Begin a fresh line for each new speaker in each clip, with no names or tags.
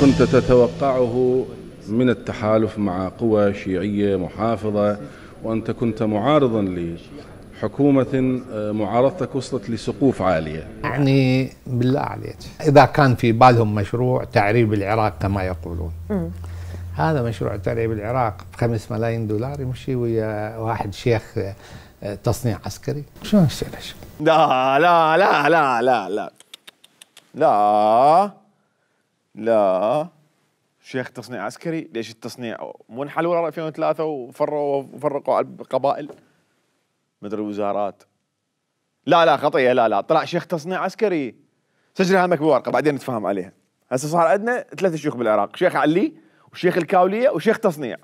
كنت تتوقعه من التحالف مع قوى شيعية محافظة وأنت كنت معارضا لحكومة آه، معارضتك وصلت
لسقوف عالية يعني بالله عليك إذا كان في بالهم مشروع تعريب العراق كما يقولون هذا مشروع تعريب العراق بخمس ملايين دولار يمشي ويا واحد شيخ آه، تصنيع عسكري شلون لا
لا لا لا لا لا لا لا شيخ تصنيع عسكري ليش التصنيع منحل ورا 2003 وفروا وفرقوا على القبائل مدري الوزارات لا لا خطيه لا لا طلع شيخ تصنيع عسكري سجلها همك بورقه بعدين نتفاهم عليها هسه صار عندنا ثلاث شيوخ بالعراق شيخ علي وشيخ الكاوليه وشيخ تصنيع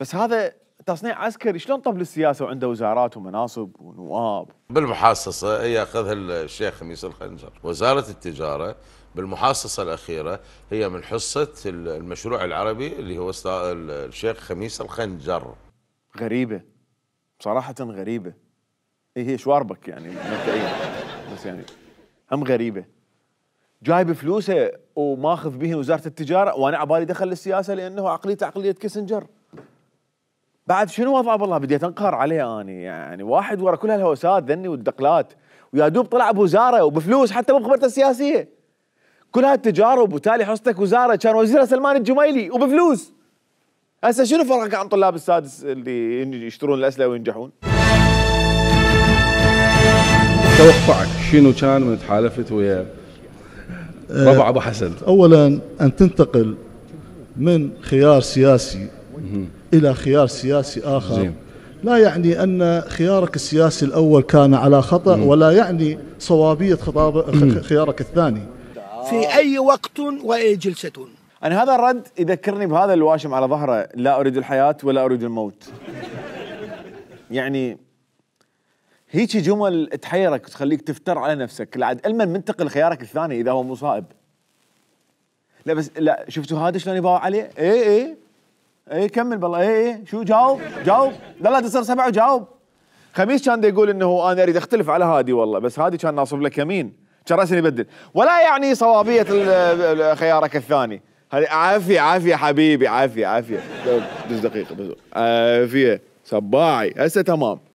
بس هذا تصنيع عسكري شلون طب للسياسه وعنده وزارات ومناصب ونواب بالمحاصصه ياخذها الشيخ خميس الخنجر وزاره التجاره بالمحاصصه الاخيره هي من حصه المشروع العربي اللي هو الشيخ خميس الخنجر غريبه بصراحه غريبه هي إيه، هي شواربك يعني مبدئيا بس يعني هم غريبه جايب فلوسه وماخذ به وزاره التجاره وانا عبالي دخل السياسه لانه عقليته عقليه كيسنجر بعد شنو وضع الله بديت انقهر عليه اني يعني واحد ورا كل هالهوسات ذني والدقلات ويا دوب طلع بوزاره وبفلوس حتى مو بخبرته السياسيه كل هالتجارب وتالي حصتك وزاره كان وزيرها سلمان الجميلي وبفلوس هسه شنو فرقك عن طلاب السادس اللي يشترون الاسئله وينجحون؟ توقعك شنو كان من تحالفت ويا ربع آه، ابو حسن؟ اولا
ان تنتقل من خيار سياسي إلى خيار سياسي آخر زين. لا يعني أن خيارك السياسي الأول كان على خطأ مم. ولا يعني صوابية خطاب خيارك الثاني
في أي وقت وأي جلسة أنا هذا الرد يذكرني بهذا الواشم على ظهره لا أريد الحياة ولا أريد الموت يعني هيك جمل تحيرك وتخليك تفتر على نفسك لعد علما منتقل خيارك الثاني إذا هو مصائب لا بس لا شفتوا هذا شلون يباوع عليه؟ ايه ايه ايه كمل بالله ايه ايه شو جاوب جاوب لا لا تصير سبعه جاوب خميس كان يقول انه انا اريد اختلف على هادي والله بس هادي كان ناصب لك يمين كان راسي يبدل ولا يعني صوابيه خيارك الثاني عافيه عافيه حبيبي عافيه عافيه بس دقيقه بس عافيه سباعي هسه تمام